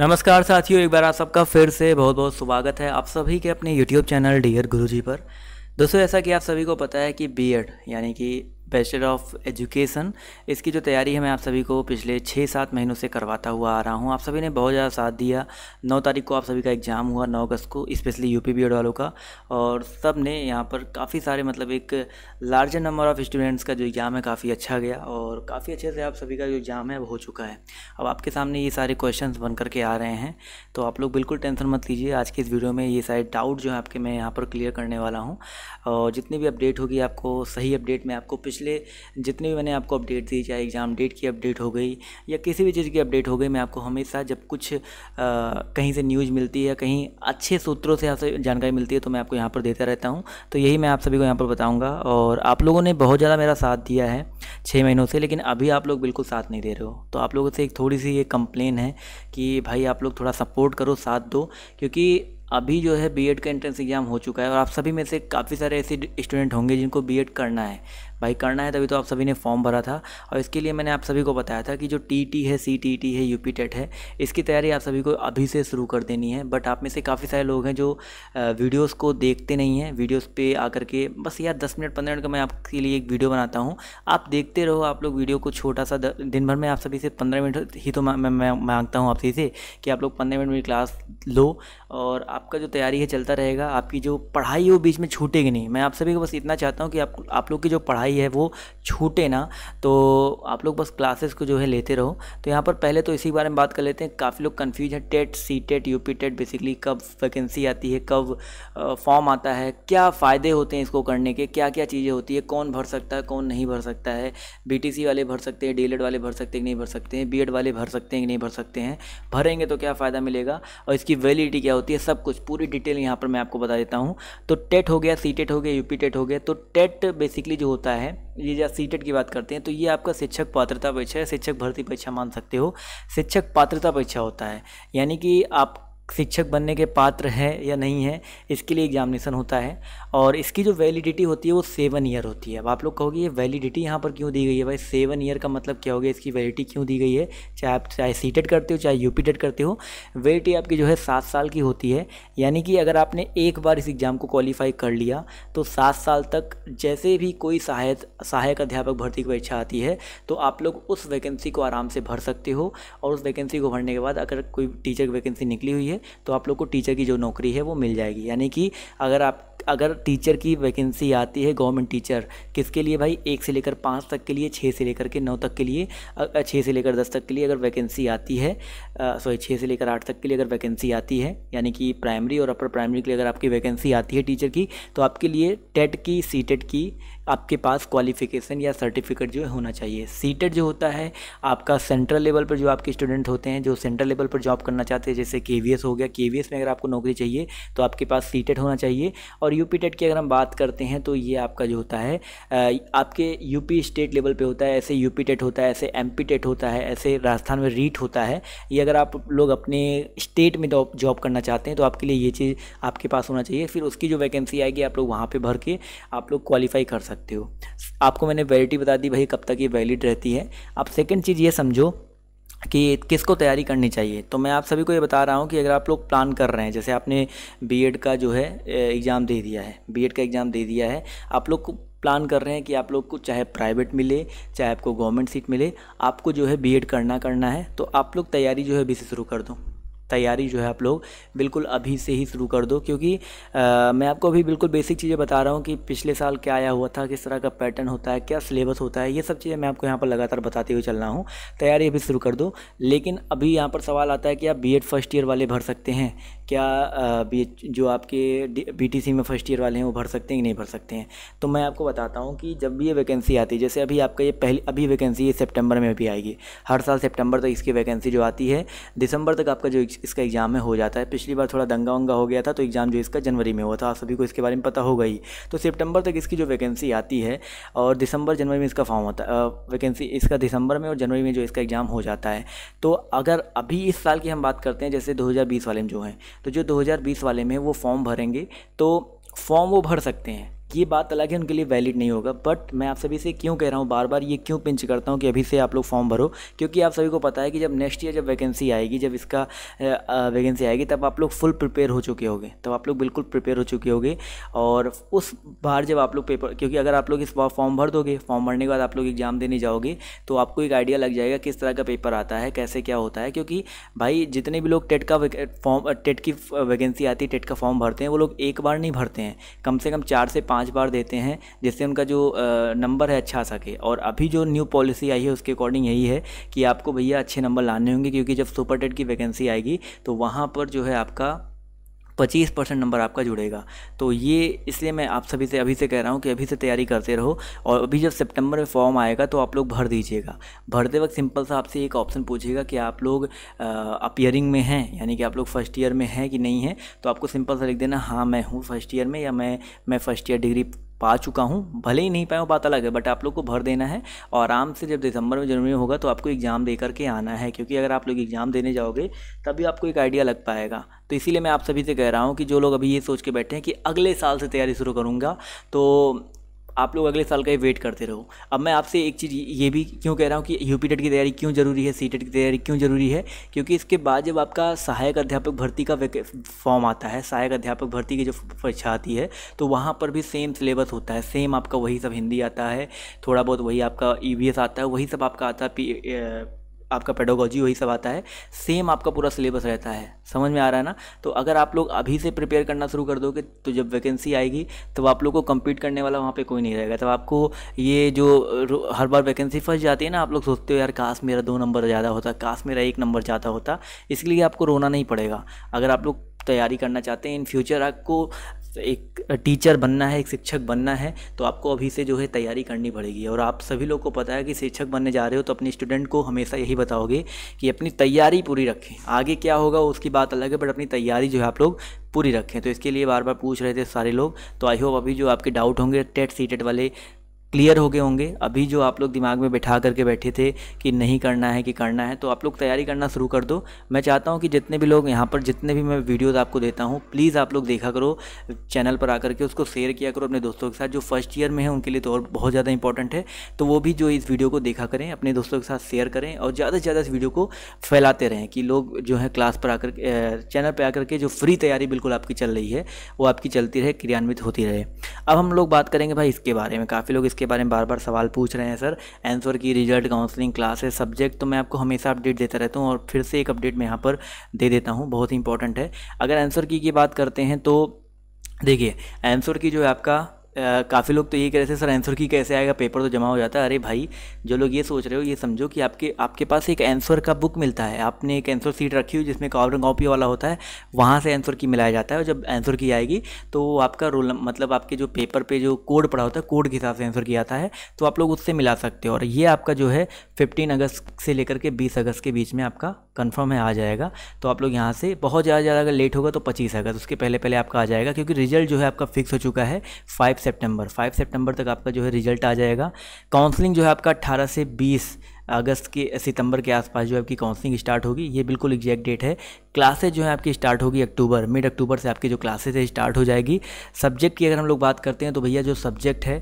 नमस्कार साथियों एक बार आप सबका फिर से बहुत बहुत स्वागत है आप सभी के अपने YouTube चैनल डियर गुरुजी पर दोस्तों ऐसा कि आप सभी को पता है कि एड यानी कि बैचलर ऑफ एजुकेशन इसकी जो तैयारी है मैं आप सभी को पिछले छः सात महीनों से करवाता हुआ आ रहा हूँ आप सभी ने बहुत ज़्यादा साथ दिया नौ तारीख को आप सभी का एग्ज़ाम हुआ नौ अगस्त को स्पेशली यूपी बी वालों का और सब ने यहाँ पर काफ़ी सारे मतलब एक लार्जर नंबर ऑफ़ स्टूडेंट्स का जो एग्ज़ाम है काफ़ी अच्छा गया और काफ़ी अच्छे से आप सभी का जो एग्ज़ाम है वो हो चुका है अब आपके सामने ये सारे क्वेश्चन बन करके आ रहे हैं तो आप लोग बिल्कुल टेंशन मत लीजिए आज के इस वीडियो में ये सारे डाउट जो है आपके मैं यहाँ पर क्लियर करने वाला हूँ और जितनी भी अपडेट होगी आपको सही अपडेट मैं आपको पिछले पिछले जितने भी मैंने आपको अपडेट दी चाहे एग्ज़ाम डेट की अपडेट हो गई या किसी भी चीज़ की अपडेट हो गई मैं आपको हमेशा जब कुछ आ, कहीं से न्यूज़ मिलती है कहीं अच्छे सूत्रों से आपसे जानकारी मिलती है तो मैं आपको यहाँ पर देता रहता हूँ तो यही मैं आप सभी को यहाँ पर बताऊँगा और आप लोगों ने बहुत ज़्यादा मेरा साथ दिया है छः महीनों से लेकिन अभी आप लोग बिल्कुल साथ नहीं दे रहे हो तो आप लोगों से एक थोड़ी सी ये कंप्लेन है कि भाई आप लोग थोड़ा सपोर्ट करो साथ दो क्योंकि अभी जो है बीएड का एंट्रेंस एग्ज़ाम हो चुका है और आप सभी में से काफ़ी सारे ऐसे स्टूडेंट होंगे जिनको बीएड करना है भाई करना है तभी तो आप सभी ने फॉर्म भरा था और इसके लिए मैंने आप सभी को बताया था कि जो टी टी है सी टी टी है यू पी टेट है इसकी तैयारी आप सभी को अभी से शुरू कर देनी है बट आप में से काफ़ी सारे लोग हैं जो वीडियोज़ को देखते नहीं हैं वीडियोज़ पे आकर के बस यार दस मिनट पंद्रह मिनट का मैं आपके लिए एक वीडियो बनाता हूँ आप देखते रहो आप लोग वीडियो को छोटा सा दिन भर में आप सभी से पंद्रह मिनट ही तो मैं मांगता हूँ आप सभी से कि आप लोग पंद्रह मिनट मेरी क्लास लो और आपका जो तैयारी है चलता रहेगा आपकी जो पढ़ाई है वो बीच में छूटेगी नहीं मैं आप सभी को बस इतना चाहता हूँ कि आप आप लोग की जो पढ़ाई पढ़ाई है वो छूटे ना तो आप लोग बस क्लासेस को जो है लेते रहो तो यहाँ पर पहले तो इसी बारे में बात कर लेते हैं काफ़ी लोग कन्फ्यूज हैं TET C TET U P TET basically कब वैकेंसी आती है कब फॉर्म आता है क्या फ़ायदे होते हैं इसको करने के क्या क्या चीज़ें होती है कौन भर सकता है कौन नहीं भर सकता है बी वाले भर सकते हैं डी वाले भर सकते हैं नहीं भर सकते हैं बी वाले भर सकते हैं कि नहीं भर सकते हैं भरेंगे तो क्या फ़ायदा मिलेगा और इसकी वैलिडिटी क्या होती है सब कुछ पूरी डिटेल यहाँ पर मैं आपको बता देता हूँ तो टेट हो गया सी टेट हो गया यूपी टेट हो गया तो टेट बेसिकली जो होता है ये जब सीटेट e की बात करते हैं तो ये आपका शिक्षक पात्रता परीक्षा या शिक्षक भर्ती परीक्षा मान सकते हो शिक्षक पात्रता परीक्षा होता है यानी कि आप शिक्षक बनने के पात्र हैं या नहीं है इसके लिए एग्जामिनेशन होता है और इसकी जो वैलिडिटी होती है वो सेवन ईयर होती है अब आप लोग कहोगे ये वैलिडिटी यहाँ पर क्यों दी गई है भाई सेवन ईयर का मतलब क्या हो गया इसकी वैलिडिटी क्यों दी गई है चाहे आप चाहे सी करते हो चाहे यू करते हो वैलिडिटी आपकी जो है सात साल की होती है यानी कि अगर आपने एक बार इस एग्ज़ाम को क्वालिफाई कर लिया तो सात साल तक जैसे भी कोई सहायक सहायक अध्यापक भर्ती की परीक्षा आती है तो आप लोग उस वैकेंसी को आराम से भर सकते हो और उस वैकेंसी को भरने के बाद अगर कोई टीचर की वैकेंसी निकली हुई है करोगे तो आप लोग को टीचर की जो नौकरी है वो मिल जाएगी यानी कि अगर आप अगर टीचर की वैकेंसी आती है गवर्नमेंट टीचर किसके लिए भाई एक से लेकर पाँच तक के लिए छः से लेकर के नौ तक के लिए छः से लेकर दस तक के लिए अगर वैकेंसी आती है सॉरी छः से लेकर आठ तक के लिए अगर वैकेंसी आती है यानी कि प्राइमरी और अपर प्राइमरी के लिए अगर आपकी वैकेंसी आती है टीचर की तो आपके लिए टेट की सी की आपके पास क्वालिफिकेशन या सर्टिफिकेट जो है होना चाहिए सीटेड जो होता है आपका सेंट्रल लेवल पर जो आपके स्टूडेंट होते हैं जो सेंट्रल लेवल पर जॉब करना चाहते हैं जैसे के हो गया के में अगर आपको नौकरी चाहिए तो आपके पास सीटेड होना चाहिए और यू की अगर हम बात करते हैं तो ये आपका जो होता है आपके यूपी स्टेट लेवल पर होता है ऐसे यू टेट होता है ऐसे एम टेट होता है ऐसे राजस्थान में रीट होता है ये अगर आप लोग अपने स्टेट में जॉब करना चाहते हैं तो आपके लिए ये चीज़ आपके पास होना चाहिए फिर उसकी जो वैकेंसी आएगी आप लोग वहाँ पर भर के आप लोग क्वालिफाई कर सकते सकते हो आपको मैंने वैलिडिटी बता दी भाई कब तक ये वैलिड रहती है आप सेकेंड चीज़ ये समझो कि किसको तैयारी करनी चाहिए तो मैं आप सभी को ये बता रहा हूँ कि अगर आप लोग प्लान कर रहे हैं जैसे आपने बीएड का जो है एग्ज़ाम दे दिया है बीएड का एग्ज़ाम दे दिया है आप लोग को प्लान कर रहे हैं कि आप लोग को चाहे प्राइवेट मिले चाहे आपको गवर्नमेंट सीट मिले आपको जो है बीएड करना करना है तो आप लोग तैयारी जो है अभी से शुरू कर दो तैयारी जो है आप लोग बिल्कुल अभी से ही शुरू कर दो क्योंकि आ, मैं आपको अभी बिल्कुल बेसिक चीज़ें बता रहा हूँ कि पिछले साल क्या आया हुआ था किस तरह का पैटर्न होता है क्या सिलेबस होता है ये सब चीज़ें मैं आपको यहाँ पर लगातार बताते हुए चल रहा हूँ तैयारी अभी शुरू कर दो लेकिन अभी यहाँ पर सवाल आता है कि आप बी फर्स्ट ईयर वाले भर सकते हैं क्या बी जो आपके बी में फर्स्ट ईयर वाले हैं वो भर सकते हैं कि नहीं भर सकते हैं तो मैं आपको बताता हूँ कि जब भी ये वैकेंसी आती है जैसे अभी आपका ये पहली अभी वैकेंसी ये सेप्टेम्बर में भी आएगी हर साल सेप्टेम्बर तक इसकी वैकेंसी जो आती है दिसंबर तक आपका जो इसका एग्ज़ाम में हो जाता है पिछली बार थोड़ा दंगा वंगा हो गया था तो एग्ज़ाम जो इसका जनवरी में हुआ था आप सभी को इसके बारे में पता होगा ही तो सितंबर तक इसकी जो वैकेंसी आती है और दिसंबर जनवरी में इसका फॉर्म होता है वैकेंसी इसका दिसंबर में और जनवरी में जो इसका एग्ज़ाम हो जाता है तो अगर अभी इस साल की हम बात करते हैं जैसे दो वाले में जो हैं तो जो दो वाले में वो फॉर्म भरेंगे तो फॉर्म वो भर सकते हैं ये बात अलग है उनके लिए वैलिड नहीं होगा बट मैं आप सभी से क्यों कह रहा हूँ बार बार ये क्यों पिंच करता हूँ कि अभी से आप लोग फॉर्म भरो क्योंकि आप सभी को पता है कि जब नेक्स्ट ईयर जब वैकेंसी आएगी जब इसका वैकेंसी आएगी तब आप लोग फुल प्रिपेयर हो चुके होंगे तब आप लोग बिल्कुल प्रिपेयर हो चुके होंगे और उस बार जब आप लोग पेपर क्योंकि अगर आप लोग इस बार फॉर्म भर दोगे फॉर्म भरने के बाद आप लोग एग्जाम देने जाओगे तो आपको एक आइडिया लग जाएगा किस तरह का पेपर आता है कैसे क्या होता है क्योंकि भाई जितने भी लोग टेट का फॉर्म टेट की वैकेंसी आती है टेट का फॉर्म भरते हैं वो लोग एक बार नहीं भरते हैं कम से कम चार से पाँच पाँच बार देते हैं जिससे उनका जो नंबर है अच्छा आ सके और अभी जो न्यू पॉलिसी आई है उसके अकॉर्डिंग यही है कि आपको भैया अच्छे नंबर लाने होंगे क्योंकि जब सुपर टेट की वैकेंसी आएगी तो वहाँ पर जो है आपका पच्चीस परसेंट नंबर आपका जुड़ेगा तो ये इसलिए मैं आप सभी से अभी से कह रहा हूँ कि अभी से तैयारी करते रहो और अभी जब सितंबर में फॉर्म आएगा तो आप लोग भर दीजिएगा भरते वक्त सिंपल सा आपसे एक ऑप्शन पूछेगा कि आप लोग अपियरिंग में हैं यानी कि आप लोग फर्स्ट ईयर में हैं कि नहीं है तो आपको सिंपल सा लिख देना हाँ मैं हूँ फर्स्ट ईयर में या मैं मैं फर्स्ट ईयर डिग्री पा चुका हूँ भले ही नहीं पाया हूँ बात अलग है बट आप लोग को भर देना है और आराम से जब दिसंबर में जनवरी में होगा तो आपको एग्ज़ाम दे करके आना है क्योंकि अगर आप लोग एग्ज़ाम देने जाओगे तभी आपको एक आइडिया लग पाएगा तो इसीलिए मैं आप सभी से कह रहा हूँ कि जो लोग अभी ये सोच के बैठे हैं कि अगले साल से तैयारी शुरू करूँगा तो आप लोग अगले साल का ही वेट करते रहो अब मैं आपसे एक चीज़ ये भी क्यों कह रहा हूँ कि यू e की तैयारी क्यों ज़रूरी है सी e की तैयारी क्यों ज़रूरी है क्योंकि इसके बाद जब आपका सहायक अध्यापक भर्ती का फॉर्म आता है सहायक अध्यापक भर्ती की जो परीक्षा आती है तो वहाँ पर भी सेम सिलेबस होता है सेम आपका वही सब हिंदी आता है थोड़ा बहुत वही आपका ई e आता है वही सब आपका आता है आपका पेडोलॉजी वही सब आता है सेम आपका पूरा सिलेबस रहता है समझ में आ रहा है ना तो अगर आप लोग अभी से प्रिपेयर करना शुरू कर दोगे तो जब वैकेंसी आएगी तो आप लोग को कम्पीट करने वाला वहाँ पे कोई नहीं रहेगा तो आपको ये जो हर बार वैकेंसी फंस जाती है ना आप लोग सोचते हो यार काश मेरा दो नंबर ज़्यादा होता काश मेरा एक नंबर ज़्यादा होता इसलिए आपको रोना नहीं पड़ेगा अगर आप लोग तैयारी करना चाहते हैं इन फ्यूचर आपको तो एक टीचर बनना है एक शिक्षक बनना है तो आपको अभी से जो है तैयारी करनी पड़ेगी और आप सभी लोग को पता है कि शिक्षक बनने जा रहे हो तो अपने स्टूडेंट को हमेशा यही बताओगे कि अपनी तैयारी पूरी रखें आगे क्या होगा उसकी बात अलग है बट अपनी तैयारी जो है आप लोग पूरी रखें तो इसके लिए बार बार पूछ रहे थे सारे लोग तो आई होप अभी जो आपके डाउट होंगे टेट सी टेट वाले क्लियर हो गए होंगे अभी जो आप लोग दिमाग में बैठा करके बैठे थे कि नहीं करना है कि करना है तो आप लोग तैयारी करना शुरू कर दो मैं चाहता हूँ कि जितने भी लोग यहाँ पर जितने भी मैं वीडियोज़ आपको देता हूँ प्लीज़ आप लोग देखा करो चैनल पर आकर के उसको शेयर किया करो अपने दोस्तों के साथ जो फर्स्ट ईयर में है उनके लिए तो और बहुत ज़्यादा इंपॉर्टेंट है तो वो भी जो इस वीडियो को देखा करें अपने दोस्तों के साथ शेयर करें और ज़्यादा से ज़्यादा इस वीडियो को फैलाते रहें कि लोग जो है क्लास पर आकर चैनल पर आकर के जो फ्री तैयारी बिल्कुल आपकी चल रही है वो आपकी चलती रहे क्रियान्वित होती रहे अब हम लोग बात करेंगे भाई इसके बारे में काफ़ी लोग इसके बारे में बार बार सवाल पूछ रहे हैं सर आंसर की रिजल्ट काउंसलिंग क्लासेस सब्जेक्ट तो मैं आपको हमेशा अपडेट देता रहता हूँ और फिर से एक अपडेट मैं यहाँ पर दे देता हूँ बहुत ही इंपॉर्टेंट है अगर आंसर की की बात करते हैं तो देखिए आंसर की जो है आपका काफ़ी लोग तो यही कह रहे थे सर आंसर की कैसे आएगा पेपर तो जमा हो जाता है अरे भाई जो लोग ये सोच रहे हो ये समझो कि आपके आपके पास एक आंसर का बुक मिलता है आपने एक आंसर सीट रखी हुई जिसमें कॉपर कॉपी वाला होता है वहाँ से आंसर की मिलाया जाता है और जब आंसर की आएगी तो आपका रोल मतलब आपके जो पेपर पे जो कोड पड़ा होता है कोड के हिसाब से आंसर किया आता है तो आप लोग उससे मिला सकते हो और ये आपका जो है फिफ्टीन अगस्त से लेकर के बीस अगस्त के बीच में आपका कन्फर्म है आ जाएगा तो आप लोग यहाँ से बहुत ज़्यादा ज़्यादा अगर लेट होगा तो पच्चीस अगस्त उसके पहले पहले आपका आ जाएगा क्योंकि रिजल्ट जो है आपका फिक्स हो चुका है फाइव सितंबर 5 सितंबर तक आपका जो है रिजल्ट आ जाएगा काउंसलिंग जो है आपका 18 से 20 अगस्त के सितंबर के आसपास जो आपकी काउंसलिंग स्टार्ट होगी ये बिल्कुल एग्जैक्ट डेट है क्लासेज जो है आपकी स्टार्ट होगी अक्टूबर मिड अक्टूबर से आपकी जो क्लासेज है स्टार्ट हो जाएगी सब्जेक्ट की अगर हम लोग बात करते हैं तो भैया जो सब्जेक्ट है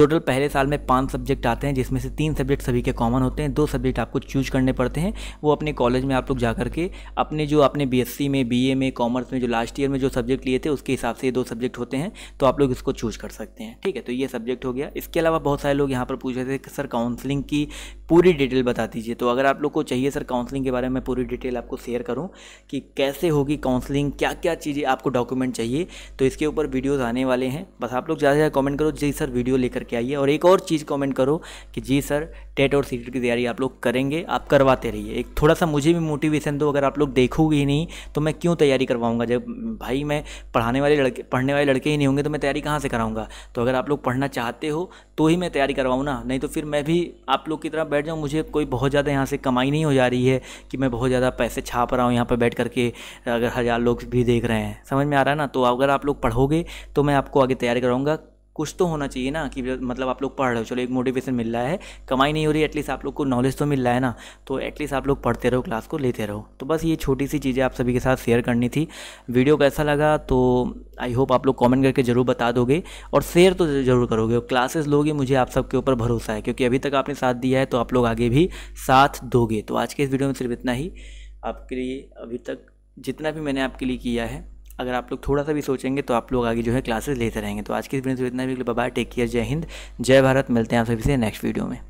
टोटल पहले साल में पाँच सब्जेक्ट आते हैं जिसमें से तीन सब्जेक्ट सभी के कॉमन होते हैं दो सब्जेक्ट आपको चूज करने पड़ते हैं वो अपने कॉलेज में आप लोग जा के अपने जो आपने बीएससी में बीए में कॉमर्स में जो लास्ट ईयर में जो सब्जेक्ट लिए थे उसके हिसाब से ये दो सब्जेक्ट होते हैं तो आप लोग इसको चूज कर सकते हैं ठीक है तो ये सब्जेक्ट हो गया इसके अलावा बहुत सारे लोग यहाँ पर पूछ रहे थे सर काउंसलिंग की पूरी डिटेल बता दीजिए तो अगर आप लोग को चाहिए सर काउंसलिंग के बारे में पूरी डिटेल आपको शेयर करूँ कि कैसे होगी काउंसलिंग क्या क्या चीज़ें आपको डॉक्यूमेंट चाहिए तो इसके ऊपर वीडियोज़ आने वाले हैं बस आप लोग ज़्यादा से ज़्यादा कॉमेंट करो जी सर वीडियो लेकर करके आइए और एक और चीज़ कमेंट करो कि जी सर टेट और सीट की तैयारी आप लोग करेंगे आप करवाते रहिए एक थोड़ा सा मुझे भी मोटिवेशन दो अगर आप लोग देखोगे ही नहीं तो मैं क्यों तैयारी करवाऊँगा जब भाई मैं पढ़ाने वाले लड़के पढ़ने वाले लड़के ही नहीं होंगे तो मैं तैयारी कहाँ से कराऊँगा तो अगर आप लोग पढ़ना चाहते हो तो ही मैं तैयारी करवाऊँ ना नहीं तो फिर मैं भी आप लोग की तरह बैठ जाऊँ मुझे कोई बहुत ज़्यादा यहाँ से कमाई नहीं हो जा रही है कि मैं बहुत ज़्यादा पैसे छाप रहा हूँ यहाँ पर बैठ करके अगर हज़ार लोग भी देख रहे हैं समझ में आ रहा है ना तो अगर आप लोग पढ़ोगे तो मैं आपको आगे तैयारी कराऊँगा कुछ तो होना चाहिए ना कि मतलब आप लोग पढ़ रहे हो चलो एक मोटिवेशन मिल रहा है कमाई नहीं हो रही एटलीस्ट आप लोग को नॉलेज तो मिल रहा है ना तो एटलीस्ट आप लोग पढ़ते रहो क्लास को लेते रहो तो बस ये छोटी सी चीज़ें आप सभी के साथ शेयर करनी थी वीडियो कैसा लगा तो आई होप आप लोग कॉमेंट करके ज़रूर बता दोगे और शेयर तो ज़रूर करोगे और क्लासेस लोगे मुझे आप सबके ऊपर भरोसा है क्योंकि अभी तक आपने साथ दिया है तो आप लोग आगे भी साथ दोगे तो आज के इस वीडियो में सिर्फ इतना ही आपके लिए अभी तक जितना भी मैंने आपके लिए किया है अगर आप लोग थोड़ा सा भी सोचेंगे तो आप लोग आगे जो है क्लासेस लेते रहेंगे तो आज की इस वीडियो तो से इतना भी बाय टेक केयर जय हिंद जय भारत मिलते हैं आप सभी से नेक्स्ट वीडियो में